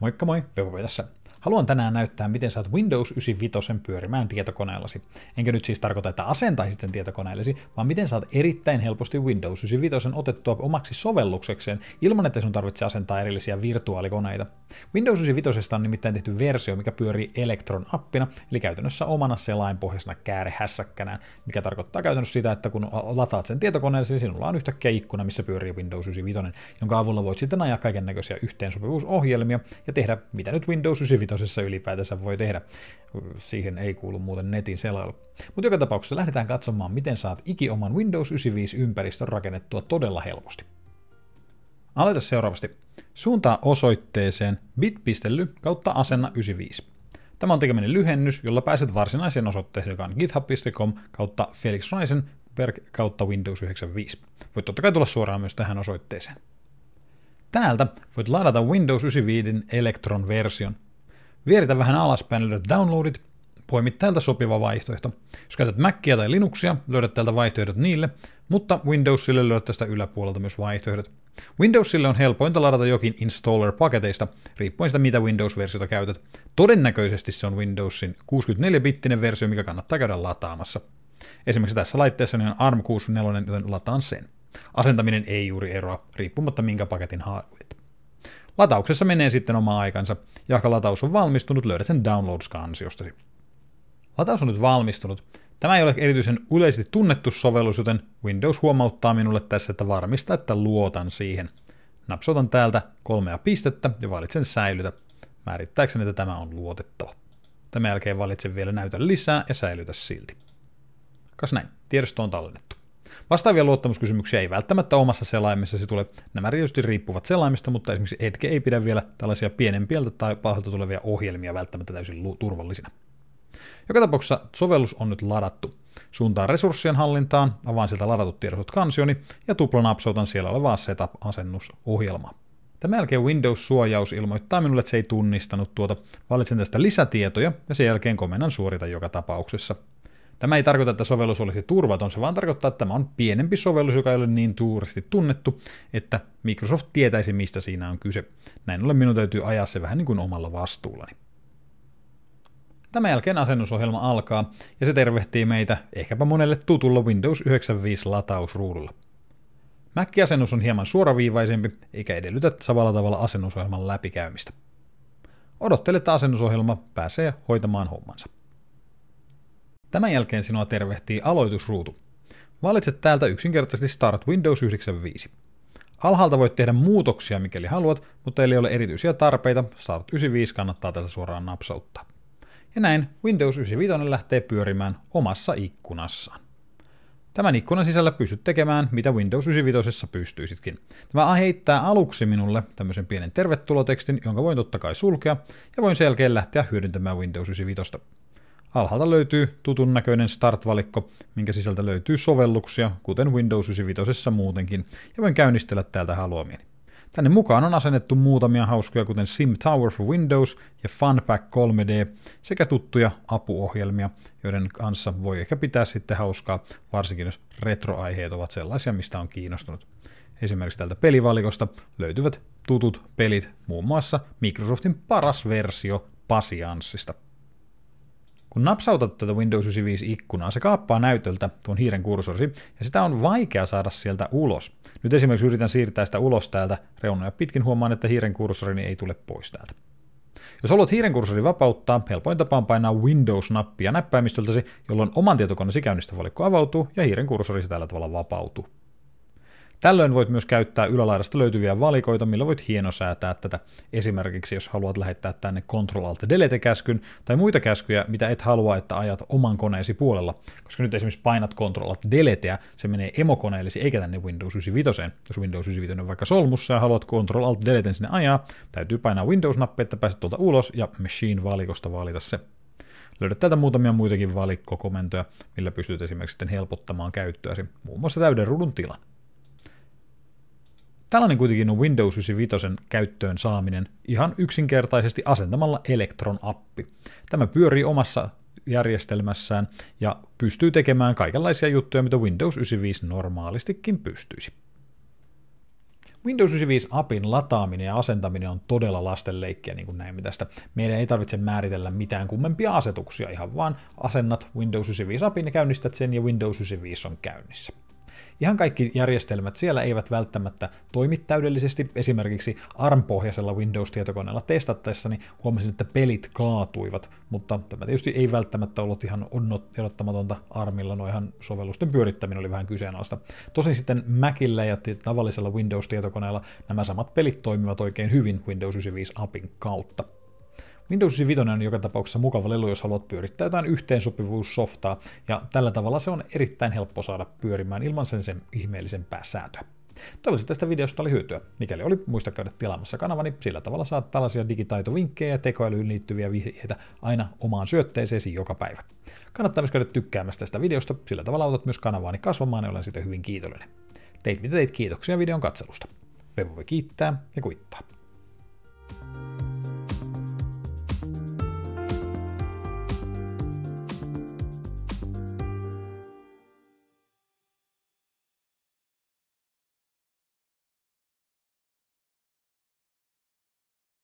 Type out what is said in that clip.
Moikka moi, Veuve tässä. Haluan tänään näyttää, miten saat Windows 95 pyörimään tietokoneellasi. Enkä nyt siis tarkoita, että asentaisit sen tietokoneellesi, vaan miten saat erittäin helposti Windows 95 otettua omaksi sovelluksekseen ilman, että sun tarvitsee asentaa erillisiä virtuaalikoneita. Windows 95 on nimittäin tehty versio, mikä pyörii Electron appina, eli käytännössä omana selainpohjaisena käärehässäkkänään, mikä tarkoittaa käytännössä sitä, että kun lataat sen tietokoneellesi, niin sinulla on yhtäkkiä ikkuna, missä pyörii Windows 95, jonka avulla voit sitten ajaa kaiken näköisiä yhteensopivuusohjelmia ja tehdä mitä nyt Windows 95 Vitosessa ylipäätänsä voi tehdä. Siihen ei kuulu muuten netin selailu. Mutta joka tapauksessa lähdetään katsomaan, miten saat iki oman Windows 95-ympäristön rakennettua todella helposti. Aloita seuraavasti. Suuntaa osoitteeseen bit.ly kautta asenna 95. Tämä on tekeminen lyhennys, jolla pääset varsinaiseen osoitteeseen, joka on github.com kautta Felix Raisen kautta Windows 95. Voit totta kai tulla suoraan myös tähän osoitteeseen. Täältä voit ladata Windows 95 Electron-version. Vieritä vähän alaspäin löydät downloadit, poimit täältä sopiva vaihtoehto. Jos käytät Macia tai Linuxia, löydät täältä vaihtoehdot niille, mutta Windowsille löydät tästä yläpuolelta myös vaihtoehdot. Windowsille on helpointa ladata jokin installer-paketeista, riippuen sitä mitä Windows-versiota käytät. Todennäköisesti se on Windowsin 64-bittinen versio, mikä kannattaa käydä lataamassa. Esimerkiksi tässä laitteessa on ARM64, joten lataan sen. Asentaminen ei juuri eroa, riippumatta minkä paketin haluat. Latauksessa menee sitten oma aikansa, ja kun lataus on valmistunut, löydät sen Downloads-kansiostasi. Lataus on nyt valmistunut. Tämä ei ole erityisen yleisesti tunnettu sovellus, joten Windows huomauttaa minulle tässä, että varmista, että luotan siihen. Napsotan täältä kolmea pistettä ja valitsen säilytä, määrittääkseni, että tämä on luotettava. Tämän jälkeen valitsen vielä näytä lisää ja säilytä silti. Kas näin, tiedosto on tallennettu. Vastaavia luottamuskysymyksiä ei välttämättä omassa selaimessa tule. Nämä tietysti riippuvat selaimista, mutta esimerkiksi Edge ei pidä vielä tällaisia pienempiä tai pahalta tulevia ohjelmia välttämättä täysin turvallisina. Joka tapauksessa sovellus on nyt ladattu. Suuntaan resurssien hallintaan, avaan sieltä ladatut tiedot kansioni ja tuplanapsautan siellä olevaa setup-asennusohjelmaa. Tämän jälkeen Windows-suojaus ilmoittaa minulle, että se ei tunnistanut tuota. Valitsen tästä lisätietoja ja sen jälkeen komennan suorita joka tapauksessa. Tämä ei tarkoita, että sovellus olisi turvaton, se vaan tarkoittaa, että tämä on pienempi sovellus, joka ei ole niin suuresti tunnettu, että Microsoft tietäisi, mistä siinä on kyse. Näin ollen minun täytyy ajaa se vähän niin kuin omalla vastuullani. Tämän jälkeen asennusohjelma alkaa, ja se tervehtii meitä ehkäpä monelle tutulla Windows 95 latausruudulla. Mac-asennus on hieman suoraviivaisempi, eikä edellytä samalla tavalla asennusohjelman läpikäymistä. Odottele, että asennusohjelma pääsee hoitamaan hommansa. Tämän jälkeen sinua tervehtii aloitusruutu. Valitset täältä yksinkertaisesti Start Windows 95. Alhaalta voit tehdä muutoksia mikäli haluat, mutta ei ole erityisiä tarpeita, Start 95 kannattaa tätä suoraan napsauttaa. Ja näin Windows 95 lähtee pyörimään omassa ikkunassaan. Tämän ikkunan sisällä pystyt tekemään, mitä Windows 95 pystyisitkin. Tämä heittää aluksi minulle tämmöisen pienen tervetulotekstin, jonka voin totta kai sulkea, ja voin selkeä lähteä hyödyntämään Windows 95. Alhaalta löytyy tutun näköinen Start-valikko, minkä sisältä löytyy sovelluksia, kuten Windows 95 muutenkin, ja voin käynnistellä täältä haluamieni. Tänne mukaan on asennettu muutamia hauskoja, kuten Sim Tower for Windows ja Funpack 3D, sekä tuttuja apuohjelmia, joiden kanssa voi ehkä pitää sitten hauskaa, varsinkin jos retroaiheet ovat sellaisia, mistä on kiinnostunut. Esimerkiksi täältä pelivalikosta löytyvät tutut pelit, muun muassa Microsoftin paras versio Pasianssista. Kun napsautat tätä Windows 95 ikkunaa, se kaappaa näytöltä tuon hiiren kursorsi, ja sitä on vaikea saada sieltä ulos. Nyt esimerkiksi yritän siirtää sitä ulos täältä reunoja pitkin, huomaan, että hiiren kursorini ei tule pois täältä. Jos haluat hiiren kursori vapauttaa, helpoin tapa on painaa Windows-nappia näppäimistöltäsi, jolloin oman tietokoneesi käynnistä valikko avautuu ja hiiren kursori tällä tavalla vapautuu. Tällöin voit myös käyttää ylälaidasta löytyviä valikoita, millä voit hienosäätää tätä. Esimerkiksi jos haluat lähettää tänne Ctrl Alt Delete-käskyn tai muita käskyjä, mitä et halua, että ajat oman koneesi puolella. Koska nyt esimerkiksi painat Ctrl Alt Deleteä, se menee emokoneellesi eikä tänne Windows 95. Jos Windows 95 on vaikka solmussa ja haluat Ctrl Alt Deleten sinne ajaa, täytyy painaa Windows-nappi, että pääset tuolta ulos ja Machine-valikosta valita se. Löydät täältä muutamia muitakin valikkokomentoja, millä pystyt esimerkiksi helpottamaan käyttöäsi, muun muassa täyden ruudun tilan. Tällainen kuitenkin on Windows 95 käyttöön saaminen ihan yksinkertaisesti asentamalla Electron-appi. Tämä pyörii omassa järjestelmässään ja pystyy tekemään kaikenlaisia juttuja, mitä Windows 95 normaalistikin pystyisi. Windows 95-apin lataaminen ja asentaminen on todella lastenleikkiä, niin kuin näemme tästä. Meidän ei tarvitse määritellä mitään kummempia asetuksia, ihan vaan asennat Windows 95-apin ja käynnistät sen, ja Windows 95 on käynnissä. Ihan kaikki järjestelmät siellä eivät välttämättä toimi täydellisesti. Esimerkiksi ARM-pohjaisella Windows-tietokoneella niin huomasin, että pelit kaatuivat, mutta tämä tietysti ei välttämättä ollut ihan odottamatonta ARMilla, noihan sovellusten pyörittäminen oli vähän kyseenalaista. Tosin sitten Macillä ja tavallisella Windows-tietokoneella nämä samat pelit toimivat oikein hyvin Windows 95 APin kautta. Windows niin 5 on joka tapauksessa mukava lelu, jos haluat pyörittää jotain yhteensopivuussoftaa, ja tällä tavalla se on erittäin helppo saada pyörimään ilman sen sen ihmeellisempää säätöä. Toivottavasti tästä videosta oli hyötyä. Mikäli oli, muista käydä tilaamassa kanavani, sillä tavalla saat tällaisia digitaitovinkkejä ja tekoälyyn liittyviä vihjeitä aina omaan syötteeseesi joka päivä. Kannattaa myös käydä tykkäämässä tästä videosta, sillä tavalla autat myös kanavaani kasvamaan ja olen siitä hyvin kiitollinen. Teit mitä teit, kiitoksia videon katselusta. Vebo voi kiittää ja kuittaa.